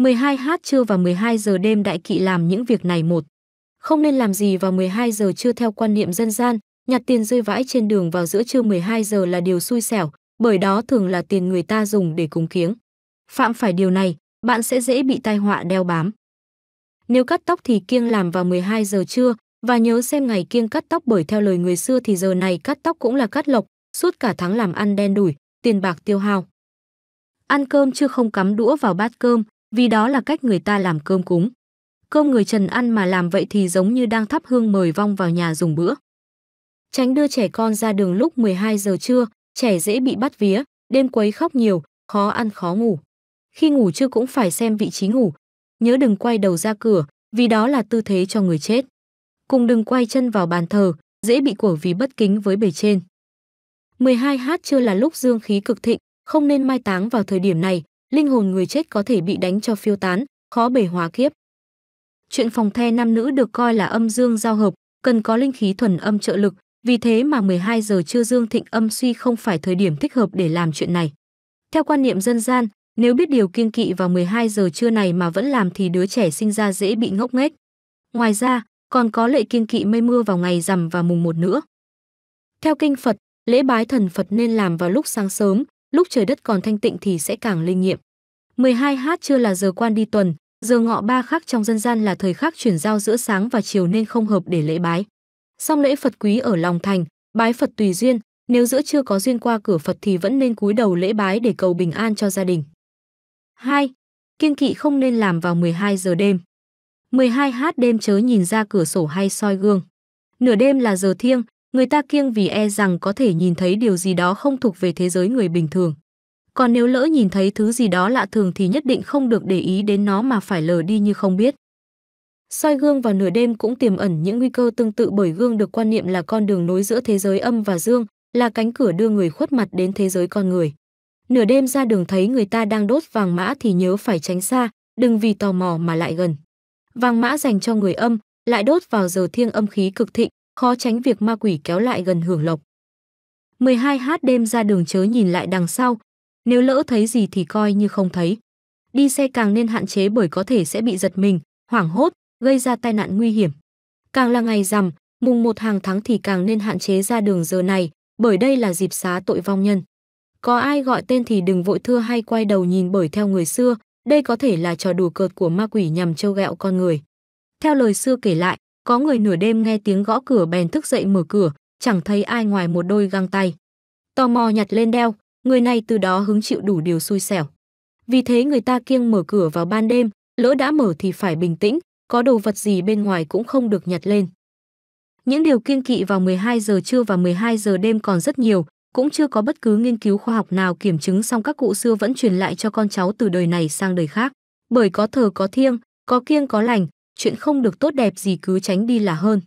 12h trưa và 12 giờ đêm đại kỵ làm những việc này một. Không nên làm gì vào 12 giờ trưa theo quan niệm dân gian, nhặt tiền rơi vãi trên đường vào giữa trưa 12 giờ là điều xui xẻo, bởi đó thường là tiền người ta dùng để cúng kiếng. Phạm phải điều này, bạn sẽ dễ bị tai họa đeo bám. Nếu cắt tóc thì kiêng làm vào 12 giờ trưa và nhớ xem ngày kiêng cắt tóc bởi theo lời người xưa thì giờ này cắt tóc cũng là cắt lộc, suốt cả tháng làm ăn đen đủi, tiền bạc tiêu hao. Ăn cơm chưa không cắm đũa vào bát cơm, vì đó là cách người ta làm cơm cúng. Cơm người Trần ăn mà làm vậy thì giống như đang thắp hương mời vong vào nhà dùng bữa. Tránh đưa trẻ con ra đường lúc 12 giờ trưa, trẻ dễ bị bắt vía, đêm quấy khóc nhiều, khó ăn khó ngủ. Khi ngủ trưa cũng phải xem vị trí ngủ, nhớ đừng quay đầu ra cửa, vì đó là tư thế cho người chết. Cùng đừng quay chân vào bàn thờ, dễ bị của vì bất kính với bề trên. 12h chưa là lúc dương khí cực thịnh, không nên mai táng vào thời điểm này, linh hồn người chết có thể bị đánh cho phiêu tán, khó bể hóa kiếp. Chuyện phòng the nam nữ được coi là âm dương giao hợp, cần có linh khí thuần âm trợ lực, vì thế mà 12 giờ trưa dương thịnh âm suy không phải thời điểm thích hợp để làm chuyện này. Theo quan niệm dân gian, nếu biết điều kiêng kỵ vào 12 giờ trưa này mà vẫn làm thì đứa trẻ sinh ra dễ bị ngốc nghếch. Ngoài ra, còn có lệ kiêng kỵ mây mưa vào ngày rằm và mùng một nữa. Theo kinh Phật, lễ bái thần Phật nên làm vào lúc sáng sớm, lúc trời đất còn thanh tịnh thì sẽ càng linh nghiệm. 12 h chưa là giờ quan đi tuần, giờ ngọ ba khắc trong dân gian là thời khắc chuyển giao giữa sáng và chiều nên không hợp để lễ bái. Song lễ Phật quý ở lòng thành, bái Phật tùy duyên, nếu giữa chưa có duyên qua cửa Phật thì vẫn nên cúi đầu lễ bái để cầu bình an cho gia đình. 2. Kiên kỵ không nên làm vào 12 giờ đêm. 12h đêm chớ nhìn ra cửa sổ hay soi gương. Nửa đêm là giờ thiêng, Người ta kiêng vì e rằng có thể nhìn thấy điều gì đó không thuộc về thế giới người bình thường. Còn nếu lỡ nhìn thấy thứ gì đó lạ thường thì nhất định không được để ý đến nó mà phải lờ đi như không biết. Soi gương vào nửa đêm cũng tiềm ẩn những nguy cơ tương tự bởi gương được quan niệm là con đường nối giữa thế giới âm và dương, là cánh cửa đưa người khuất mặt đến thế giới con người. Nửa đêm ra đường thấy người ta đang đốt vàng mã thì nhớ phải tránh xa, đừng vì tò mò mà lại gần. Vàng mã dành cho người âm, lại đốt vào giờ thiêng âm khí cực thịnh, khó tránh việc ma quỷ kéo lại gần hưởng lộc. 12h đêm ra đường chớ nhìn lại đằng sau, nếu lỡ thấy gì thì coi như không thấy. Đi xe càng nên hạn chế bởi có thể sẽ bị giật mình, hoảng hốt, gây ra tai nạn nguy hiểm. Càng là ngày rằm, mùng một hàng tháng thì càng nên hạn chế ra đường giờ này, bởi đây là dịp xá tội vong nhân. Có ai gọi tên thì đừng vội thưa hay quay đầu nhìn bởi theo người xưa, đây có thể là trò đùa cợt của ma quỷ nhằm trêu ghẹo con người. Theo lời xưa kể lại, có người nửa đêm nghe tiếng gõ cửa bèn thức dậy mở cửa, chẳng thấy ai ngoài một đôi găng tay. Tò mò nhặt lên đeo, người này từ đó hứng chịu đủ điều xui xẻo. Vì thế người ta kiêng mở cửa vào ban đêm, lỡ đã mở thì phải bình tĩnh, có đồ vật gì bên ngoài cũng không được nhặt lên. Những điều kiêng kỵ vào 12 giờ trưa và 12 giờ đêm còn rất nhiều, cũng chưa có bất cứ nghiên cứu khoa học nào kiểm chứng song các cụ xưa vẫn truyền lại cho con cháu từ đời này sang đời khác. Bởi có thờ có thiêng, có kiêng có lành, chuyện không được tốt đẹp gì cứ tránh đi là hơn.